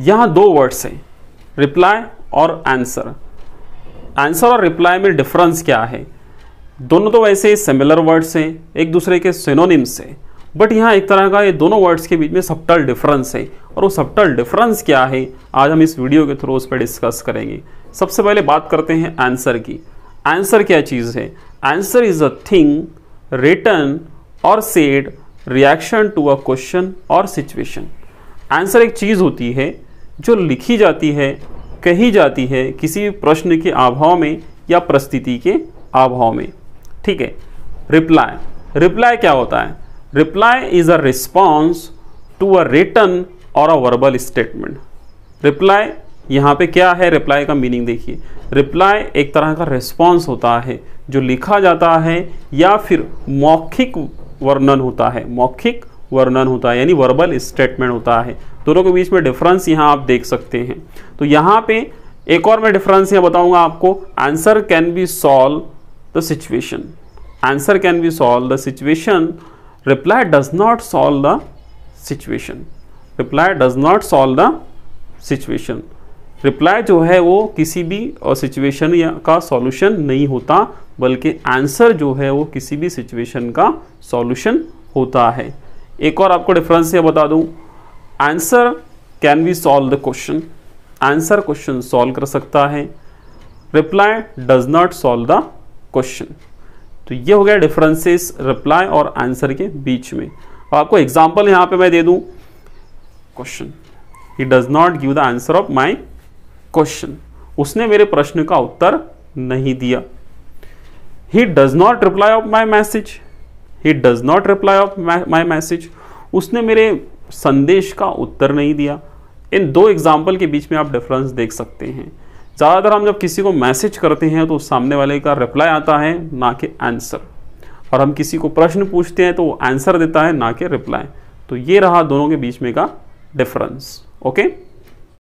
यहाँ दो वर्ड्स हैं रिप्लाई और आंसर आंसर और रिप्लाई में डिफरेंस क्या है दोनों तो वैसे सिमिलर वर्ड्स हैं एक दूसरे के सिनोनिम्स हैं बट यहाँ एक तरह का ये दोनों वर्ड्स के बीच में सब्टल डिफरेंस है और वो सप्टल डिफरेंस क्या है आज हम इस वीडियो के थ्रू उस पर डिस्कस करेंगे सबसे पहले बात करते हैं आंसर की आंसर क्या चीज़ है answer is a thing return और said reaction to a question और सिचुएशन आंसर एक चीज़ होती है जो लिखी जाती है कही जाती है किसी प्रश्न के अभाव में या परिस्थिति के अभाव में ठीक है रिप्लाई रिप्लाई क्या होता है reply is a response to a return और अ वर्बल स्टेटमेंट रिप्लाई यहाँ पे क्या है रिप्लाई का मीनिंग देखिए रिप्लाई एक तरह का रिस्पॉन्स होता है जो लिखा जाता है या फिर मौखिक वर्णन होता है मौखिक वर्णन होता है यानी वर्बल स्टेटमेंट होता है दोनों के बीच में डिफरेंस यहाँ आप देख सकते हैं तो यहाँ पे एक और मैं डिफरेंस यहाँ बताऊंगा आपको answer can be solve the situation answer can be solve the situation reply does not solve the situation reply does not solve the situation reply जो है वो किसी भी सिचुएशन का सॉल्यूशन नहीं होता बल्कि आंसर जो है वो किसी भी सिचुएशन का सॉल्यूशन होता है एक और आपको डिफरेंस ये बता दूं answer can be solve the question answer question solve कर सकता है reply does not solve the question तो ये हो गया डिफरेंसेस रिप्लाई और आंसर के बीच में और आपको एग्जाम्पल यहां पे मैं दे दू question he does not give the answer of my question उसने मेरे प्रश्न का उत्तर नहीं दिया he does not reply of my message he does not reply of my message उसने मेरे संदेश का उत्तर नहीं दिया इन दो एग्जाम्पल के बीच में आप डिफरेंस देख सकते हैं ज़्यादातर हम जब किसी को मैसेज करते हैं तो सामने वाले का रिप्लाई आता है ना कि आंसर और हम किसी को प्रश्न पूछते हैं तो वो आंसर देता है ना कि रिप्लाई तो ये रहा दोनों के बीच में का डिफरेंस ओके